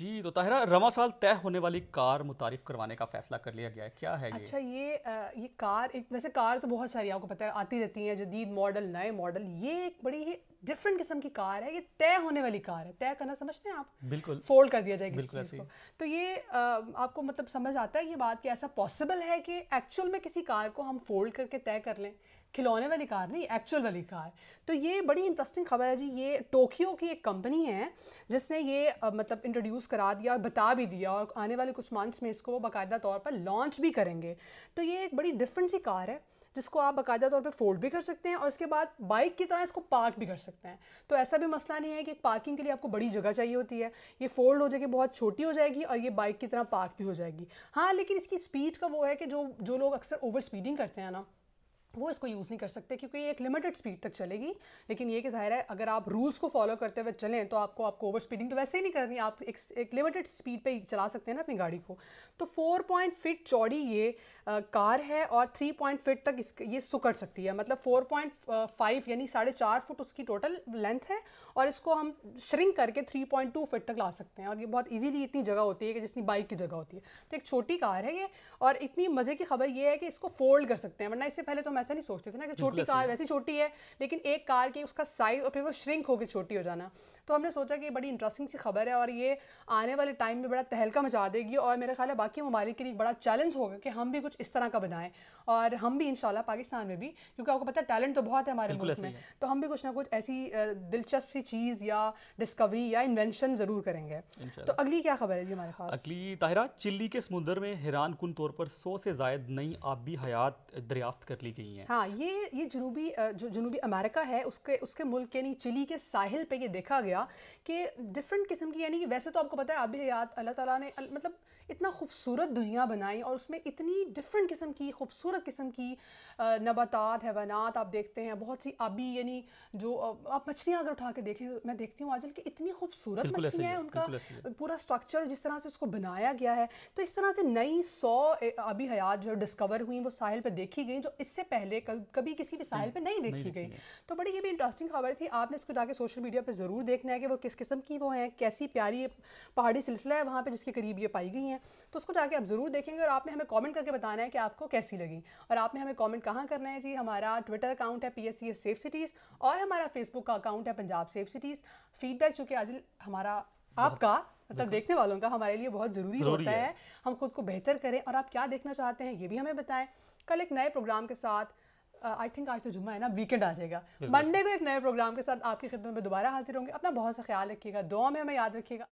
जी तो ताहिरा रवा साल तय होने वाली कार मुतारिफ करवाने का फैसला कर लिया गया है क्या है ये? अच्छा ये आ, ये कार एक वैसे कार तो बहुत सारी आपको पता है आती रहती हैं जदीद मॉडल नए मॉडल ये एक बड़ी ही डिफरेंट किस्म की कार है ये तय होने वाली कार है तय करना समझते हैं आप बिल्कुल फोल्ड कर दिया जाएगा किसी चीज़ को तो ये आ, आपको मतलब समझ आता है ये बात कि ऐसा पॉसिबल है कि एक्चुअल में किसी कार को हम फोल्ड करके तय कर लें खिलौने वाली कार नहीं एक्चुअल वाली कार तो ये बड़ी इंटरेस्टिंग खबर है जी ये टोक्यो की एक कंपनी है जिसने ये आ, मतलब इंट्रोड्यूस करा दिया और बता भी दिया और आने वाले कुछ मंथ्स में इसको वो बाकायदा तौर पर लॉन्च भी करेंगे तो ये एक बड़ी डिफरेंट सी कार है जिसको आप बाकायदा तौर पर फोल्ड भी कर सकते हैं और इसके बाद बाइक की तरह इसको पार्क भी कर सकते हैं तो ऐसा भी मसला नहीं है कि पार्किंग के लिए आपको बड़ी जगह चाहिए होती है ये फोल्ड हो जाएगी बहुत छोटी हो जाएगी और ये बाइक की तरह पार्क भी हो जाएगी हाँ लेकिन इसकी स्पीड का वो है कि जो जो लोग अक्सर ओवर स्पीडिंग करते हैं ना वो इसको यूज़ नहीं कर सकते क्योंकि ये एक लिमिटेड स्पीड तक चलेगी लेकिन ये कि जाहिर है अगर आप रूल्स को फॉलो करते हुए चलें तो आपको आपको ओवर स्पीडिंग तो वैसे ही नहीं करनी आप एक, एक लिमिटेड स्पीड पे चला सकते हैं ना अपनी गाड़ी को तो फोर पॉइंट फिट चौड़ी ये आ, कार है और थ्री पॉइंट फिट तक इस ये सुकड़ सकती है मतलब फोर पॉइंट फाइव यानी साढ़े चार फुट उसकी टोटल लेंथ है और इसको हम श्रिंक करके थ्री पॉइंट टू फिट तक ला सकते हैं और ये बहुत ईजीली इतनी जगह होती है कि जितनी बाइक की जगह होती है तो एक छोटी कार है ये और इतनी मज़े की खबर ये है कि इसको फोल्ड कर सकते हैं वरना इससे पहले तो ऐसा नहीं सोचते थे ना कि छोटी कार वैसी छोटी है लेकिन एक कार की उसका साइज और फिर वो श्रिंक होकर छोटी हो जाना तो हमने सोचा कि बड़ी इंटरेस्टिंग सी खबर है और ये आने वाले टाइम में बड़ा तहलका मचा देगी और मेरा ख्याल है बाकी ममालिक के लिए बड़ा चैलेंज होगा कि हम भी कुछ इस तरह का बनाएं और हम भी इन पाकिस्तान में भी क्योंकि आपको पता है टैलेंट तो बहुत है हमारे मुल्क में तो हम भी कुछ ना कुछ ऐसी दिलचस्प सी चीज़ या डिस्कवरी या इन्वेंशन ज़रूर करेंगे तो अगली क्या खबर है जी हमारे पास अगली ताहरा चिल्ली के समुद्र में हैरान कन तौर पर सौ से जायद नई आबी हयात दरियाफ्त कर ली गई हैं हाँ ये ये जनूबी जो जनूबी अमेरिका है उसके उसके मुल्क यानी चिली के साहिल पर यह देखा गया किया कि डिफरेंट किस्म की यानी कि वैसे तो आपको पता है अभी याद अल्लाह ताला ने मतलब इतना खूबसूरत दुनिया बनाई और उसमें इतनी डिफरेंट किस्म की खूबसूरत किस्म की नबातात हैवानात आप देखते हैं बहुत सी अभी यानी जो आप मछलियाँ अगर उठा के देखें मैं देखती हूँ आजकल कि इतनी खूबसूरत मछलियाँ हैं उनका पूरा स्ट्रक्चर जिस तरह से उसको बनाया गया है तो इस तरह से नई सौ अभी हयात जो डिस्कवर हुई वो साहिल पर देखी गई जो इससे पहले कभी किसी भी साहिल पर नहीं देखी गई तो बड़ी ये भी इंटरेस्टिंग खबर थी आपने इसको जाके सोशल मीडिया पर ज़रूर देखना કે કે વો કિસ કિસમ કી વો હે કૈસી પ્યારી પહાડી સિલસલા હે વહા પે જિસકી કરીબી યે પાઈ ગઈ હૈ તો ઉસકો જાકે આપ જરૂર દેખેંગે ઓર આપમે હમે કમેન્ટ કરકે બતાના હે કે આપકો કૈસી લગી ઓર આપમે હમે કમેન્ટ કહા કરના હે જી હમારા ટ્વિટર એકાઉન્ટ હે pscsafecities ઓર હમારા ફેસબુક કા એકાઉન્ટ હે પંજાબ સેફ સિટીઝ ફીડબેક ચુકી આજ હમારા આપકા મતલબ દેખને વાલો કા હમારે લિયે બહોત જરૂરી હોતા હે હમ ખુદ કો બેહતર કરે ઓર આપ ક્યા દેખના ચાહતે હે યે ભી હમે બતાએ કલ એક નયે પ્રોગ્રામ કે સાથ आई uh, थिंक आज तो जुम्मा है ना वीकेंड आ जाएगा मंडे को एक नए प्रोग्राम के साथ आपकी खिदमत में दोबारा हाजिर होंगे अपना बहुत सा ख्याल रखिएगा दुआ में हमें याद रखिएगा